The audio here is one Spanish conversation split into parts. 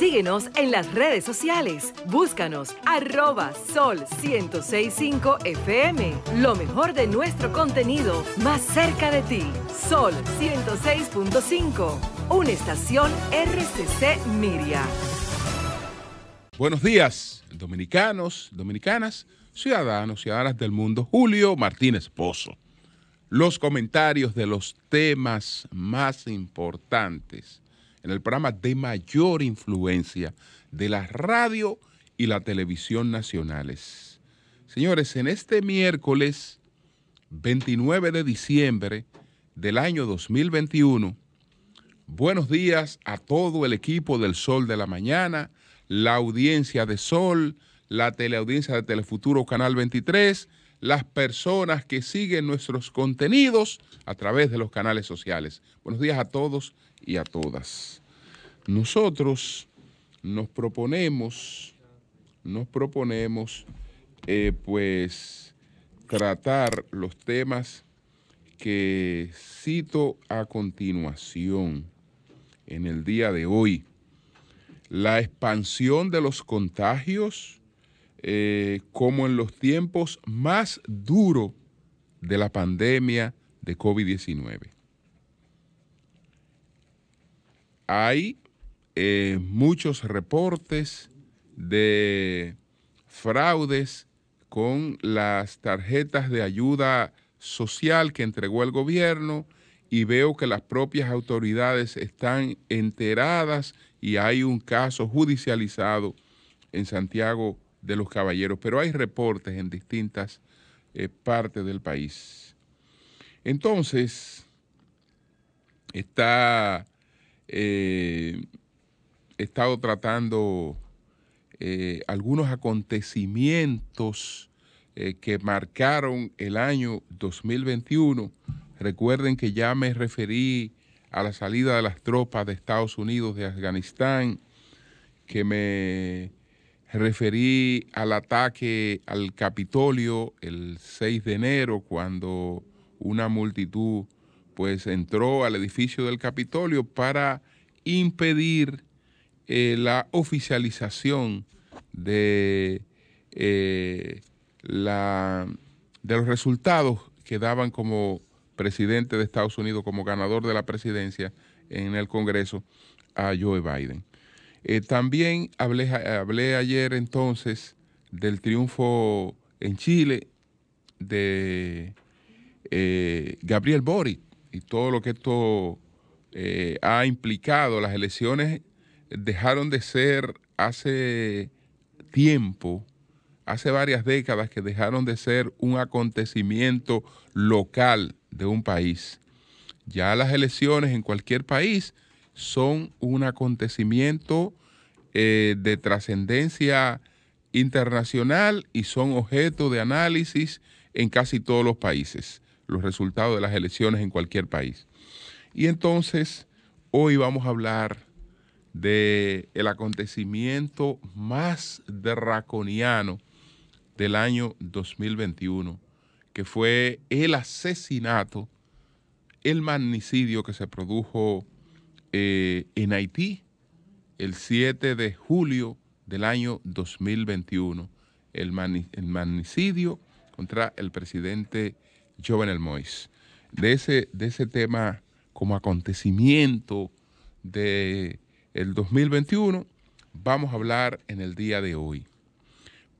Síguenos en las redes sociales. Búscanos arroba sol 1065 FM. Lo mejor de nuestro contenido más cerca de ti. Sol 106.5. Una estación RCC Miria. Buenos días, dominicanos, dominicanas, ciudadanos, ciudadanas del mundo. Julio Martínez Pozo. Los comentarios de los temas más importantes en el programa de mayor influencia de la radio y la televisión nacionales. Señores, en este miércoles 29 de diciembre del año 2021, buenos días a todo el equipo del Sol de la Mañana, la audiencia de Sol, la teleaudiencia de Telefuturo Canal 23, las personas que siguen nuestros contenidos a través de los canales sociales. Buenos días a todos y a todas. Nosotros nos proponemos, nos proponemos eh, pues tratar los temas que cito a continuación en el día de hoy. La expansión de los contagios eh, como en los tiempos más duros de la pandemia de COVID-19. Hay eh, muchos reportes de fraudes con las tarjetas de ayuda social que entregó el gobierno y veo que las propias autoridades están enteradas y hay un caso judicializado en Santiago de los Caballeros, pero hay reportes en distintas eh, partes del país. Entonces, está eh, He estado tratando eh, algunos acontecimientos eh, que marcaron el año 2021. Recuerden que ya me referí a la salida de las tropas de Estados Unidos de Afganistán, que me referí al ataque al Capitolio el 6 de enero, cuando una multitud pues entró al edificio del Capitolio para impedir eh, la oficialización de, eh, la, de los resultados que daban como presidente de Estados Unidos, como ganador de la presidencia en el Congreso a Joe Biden. Eh, también hablé, hablé ayer entonces del triunfo en Chile de Gabriel Boric y todo lo que esto ha implicado, las elecciones dejaron de ser hace tiempo, hace varias décadas que dejaron de ser un acontecimiento local de un país. Ya las elecciones en cualquier país son un acontecimiento eh, de trascendencia internacional y son objeto de análisis en casi todos los países, los resultados de las elecciones en cualquier país. Y entonces, hoy vamos a hablar del el acontecimiento más draconiano del año 2021, que fue el asesinato, el magnicidio que se produjo eh, en Haití el 7 de julio del año 2021, el, magnicidio contra el presidente Jovenel Mois. De ese, de ese tema como acontecimiento de el 2021, vamos a hablar en el día de hoy.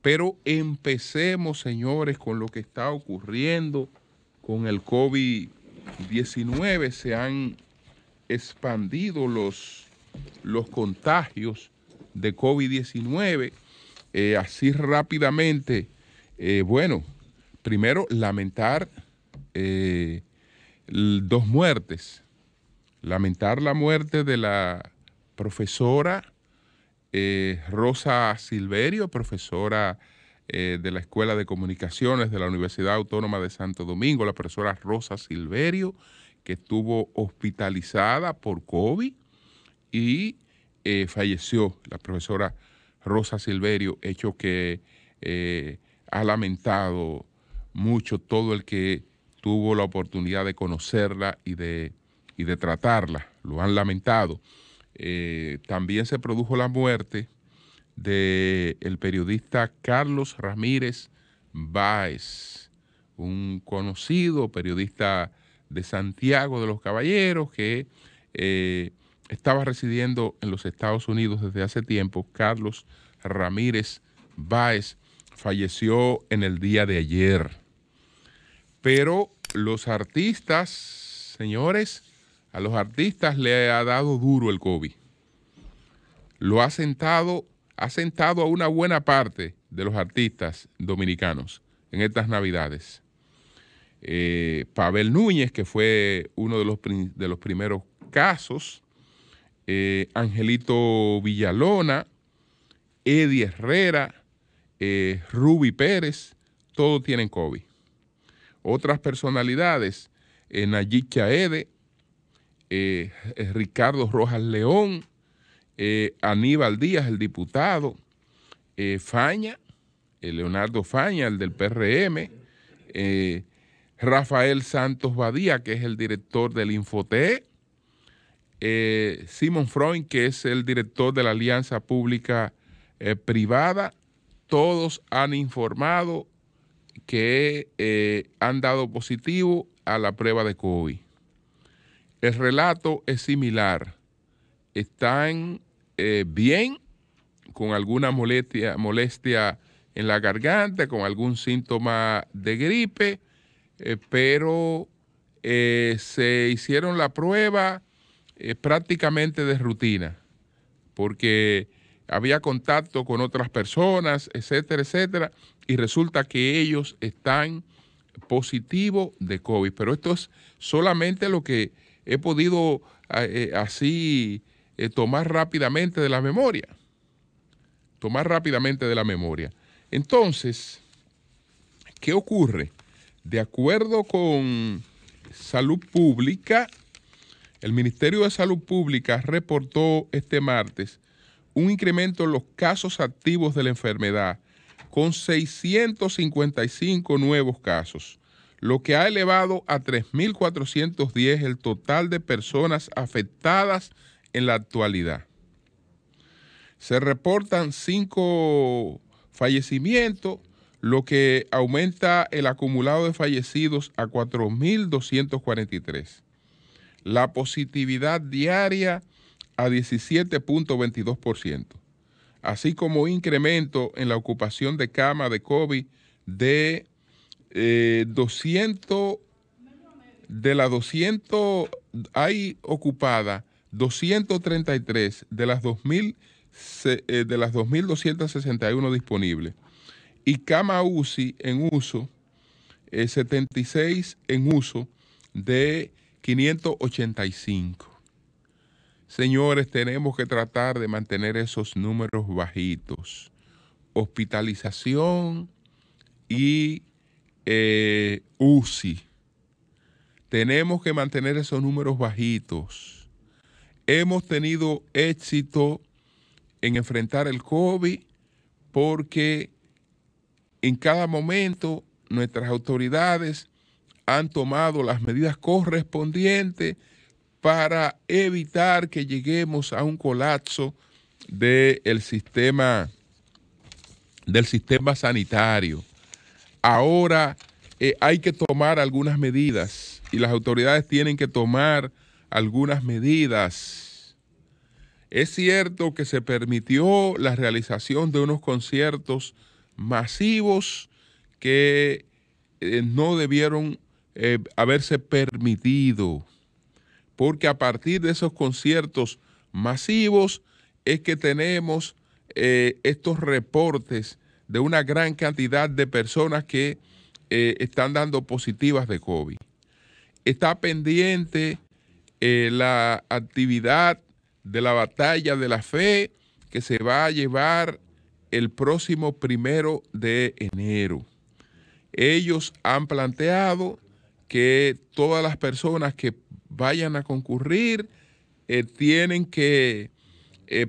Pero empecemos, señores, con lo que está ocurriendo con el COVID-19. Se han expandido los, los contagios de COVID-19. Eh, así rápidamente, eh, bueno, primero lamentar eh, dos muertes. Lamentar la muerte de la profesora eh, Rosa Silverio, profesora eh, de la Escuela de Comunicaciones de la Universidad Autónoma de Santo Domingo, la profesora Rosa Silverio, que estuvo hospitalizada por COVID y eh, falleció la profesora Rosa Silverio, hecho que ha lamentado mucho todo el que tuvo la oportunidad de conocerla y de, y de tratarla, lo han lamentado. Eh, también se produjo la muerte del periodista Carlos Ramírez Báez, un conocido periodista de Santiago de los Caballeros que eh, estaba residiendo en los Estados Unidos desde hace tiempo. Carlos Ramírez Báez falleció en el día de ayer. Pero los artistas, señores, a los artistas le ha dado duro el COVID. Lo ha sentado, ha sentado a una buena parte de los artistas dominicanos en estas navidades. Eh, Pavel Núñez, que fue uno de los, primeros casos, eh, Angelito Villalona, Eddie Herrera, eh, Ruby Pérez, todos tienen COVID. Otras personalidades, eh, Nayik Chaede, eh, eh, Ricardo Rojas León, eh, Aníbal Díaz, el diputado, Faña, Leonardo Faña, el del PRM, Rafael Santos Badía, que es el director del Infote, Simon Freund, que es el director de la Alianza Pública Privada, todos han informado que han dado positivo a la prueba de COVID. El relato es similar. Están eh, bien, con alguna molestia, molestia en la garganta, con algún síntoma de gripe, eh, pero eh, se hicieron la prueba prácticamente de rutina, porque había contacto con otras personas, etcétera, etcétera, y resulta que ellos están positivos de COVID. Pero esto es solamente lo que he podido ah, eh, así eh, tomar rápidamente de la memoria. Tomar rápidamente de la memoria. Entonces, ¿qué ocurre? De acuerdo con Salud Pública, el Ministerio de Salud Pública reportó este martes un incremento en los casos activos de la enfermedad, con 655 nuevos casos, lo que ha elevado a 3.410 el total de personas afectadas en la actualidad. Se reportan cinco fallecimientos, lo que aumenta el acumulado de fallecidos a 4.243. La positividad diaria a 17.22%, así como incremento en la ocupación de cama de COVID de 200, eh, de las 200, hay ocupada 233 de las 2000 eh, de las 2.261 disponibles y cama UCI en uso, 76 eh, en uso de 585. Señores, tenemos que tratar de mantener esos números bajitos. Hospitalización y eh, UCI. Tenemos que mantener esos números bajitos. Hemos tenido éxito en enfrentar el COVID porque en cada momento nuestras autoridades han tomado las medidas correspondientes para evitar que lleguemos a un colapso de sistema, del sistema sanitario ahora eh, hay que tomar algunas medidas y las autoridades tienen que tomar algunas medidas. Es cierto que se permitió la realización de unos conciertos masivos que eh, no debieron eh, haberse permitido, porque a partir de esos conciertos masivos es que tenemos estos reportes de una gran cantidad de personas que eh, están dando positivas de COVID. Está pendiente eh, la actividad de la batalla de la fe que se va a llevar el próximo primero de enero. Ellos han planteado que todas las personas que vayan a concurrir eh, tienen que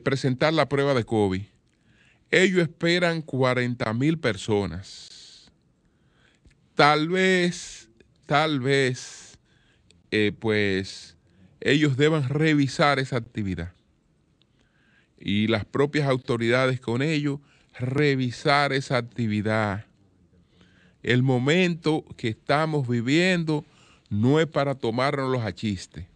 presentar la prueba de COVID ellos esperan 40 mil personas. Tal vez, tal vez, eh, pues ellos deban revisar esa actividad. Y las propias autoridades con ellos revisar esa actividad. El momento que estamos viviendo no es para tomarnos a chiste.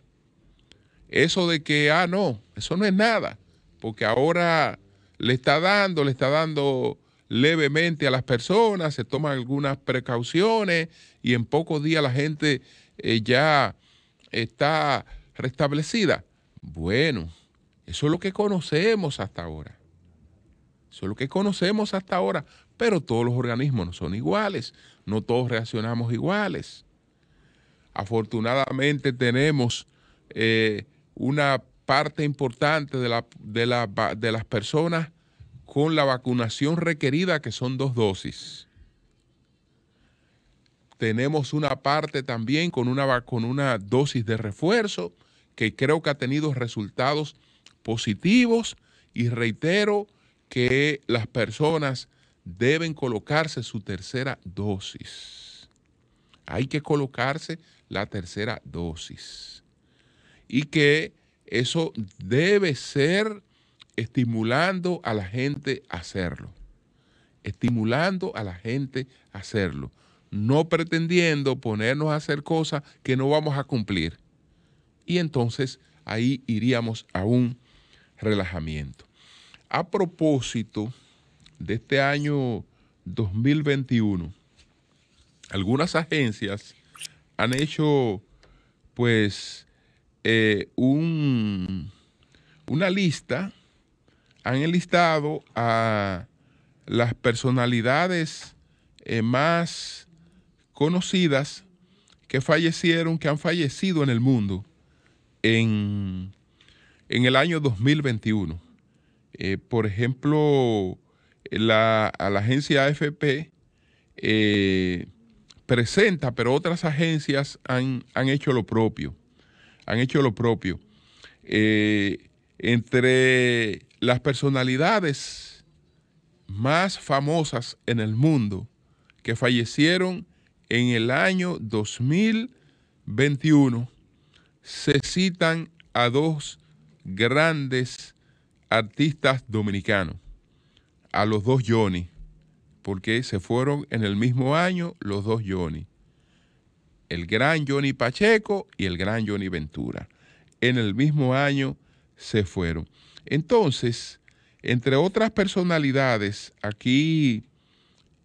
Eso de que, ah, no, eso no es nada, porque ahora le está dando, le está dando levemente a las personas, se toman algunas precauciones y en pocos días la gente eh, ya está restablecida. Bueno, eso es lo que conocemos hasta ahora. Eso es lo que conocemos hasta ahora. Pero todos los organismos no son iguales, no todos reaccionamos iguales. Afortunadamente tenemos eh, una parte importante de, de, las personas con la vacunación requerida, que son dos dosis. Tenemos una parte también con una, con una dosis de refuerzo que creo que ha tenido resultados positivos y reitero que las personas deben colocarse su tercera dosis. Hay que colocarse la tercera dosis. Y que eso debe ser estimulando a la gente a hacerlo. Estimulando a la gente a hacerlo. No pretendiendo ponernos a hacer cosas que no vamos a cumplir. Y entonces ahí iríamos a un relajamiento. A propósito de este año 2021, algunas agencias han hecho pues eh, un, una lista, han enlistado a las personalidades eh, más conocidas que fallecieron, que han fallecido en el mundo en, el año 2021. Eh, por ejemplo, la, la agencia AFP presenta, pero otras agencias han hecho lo propio han hecho lo propio. Eh, entre las personalidades más famosas en el mundo que fallecieron en el año 2021, se citan a dos grandes artistas dominicanos, a los dos Johnny, porque se fueron en el mismo año los dos Johnny el gran Johnny Pacheco y el gran Johnny Ventura. En el mismo año se fueron. Entonces, entre otras personalidades, aquí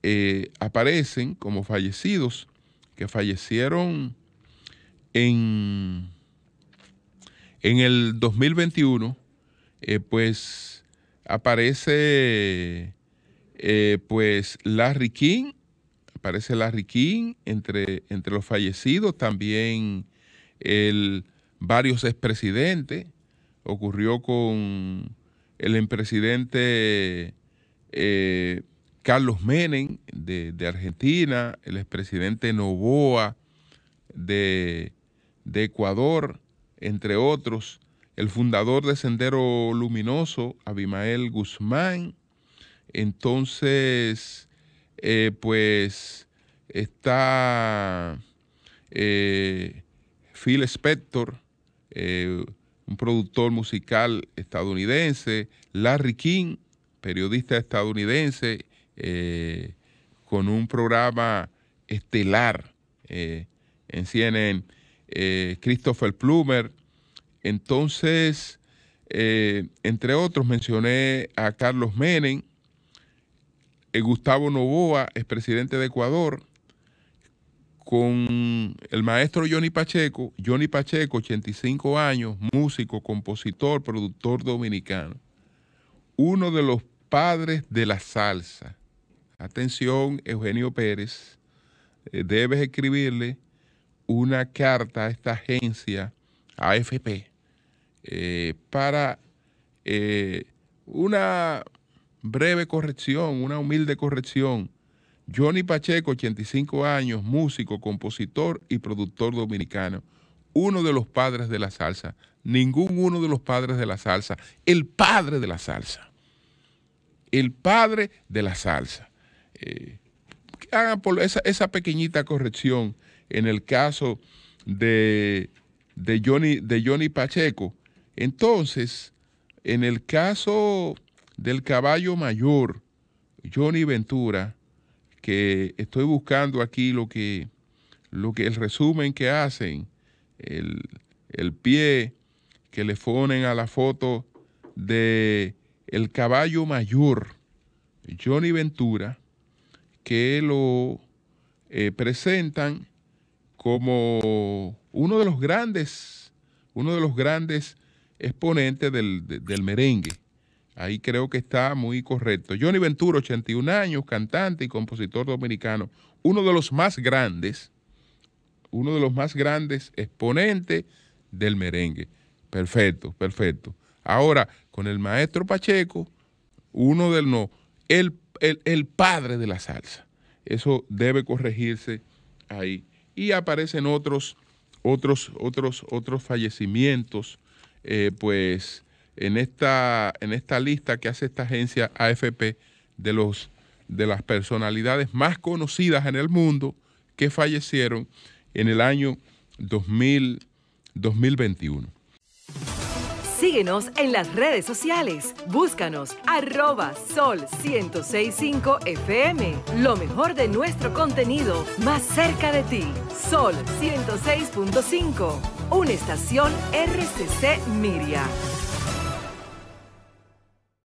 eh, aparecen como fallecidos, que fallecieron en, en el 2021, eh, pues aparece eh, pues Larry King, parece Larry King, entre, entre los fallecidos también el, varios expresidentes. Ocurrió con el expresidente eh, Carlos Menem de, Argentina, el expresidente Novoa de, de Ecuador, entre otros, el fundador de Sendero Luminoso, Abimael Guzmán. Entonces, eh, pues está eh, Phil Spector, eh, un productor musical estadounidense, Larry King, periodista estadounidense, con un programa estelar en CNN, Christopher Plummer. Entonces, entre otros, mencioné a Carlos Menem, eh, Gustavo Novoa, presidente de Ecuador, con el maestro Johnny Pacheco, Johnny Pacheco, 85 años, músico, compositor, productor dominicano, uno de los padres de la salsa. Atención, Eugenio Pérez, eh, debes escribirle una carta a esta agencia AFP eh, para una breve corrección, una humilde corrección. Johnny Pacheco, 85 años, músico, compositor y productor dominicano, uno de los padres de la salsa, ningún uno de los padres de la salsa, el padre de la salsa, el padre de la salsa. Eh, hagan esa, pequeñita corrección en el caso de, de, Johnny, de Johnny Pacheco. Entonces, en el caso del caballo mayor, Johnny Ventura, que estoy buscando aquí lo que, lo que el resumen que hacen, el, pie que le ponen a la foto de el caballo mayor, Johnny Ventura, que lo eh, presentan como uno de los grandes, uno de los grandes exponentes del merengue. Ahí creo que está muy correcto. Johnny Ventura, 81 años, cantante y compositor dominicano, uno de los más grandes, uno de los más grandes exponentes del merengue. Perfecto, perfecto. Ahora, con el maestro Pacheco, uno del no, el, padre de la salsa. Eso debe corregirse ahí. Y aparecen otros, otros, otros, otros fallecimientos, eh, pues en esta, en esta lista que hace esta agencia AFP de, los, de las personalidades más conocidas en el mundo que fallecieron en el año 2000, 2021. Síguenos en las redes sociales. Búscanos arroba sol 1065 FM. Lo mejor de nuestro contenido más cerca de ti. Sol 106.5. Una estación RCC Miria.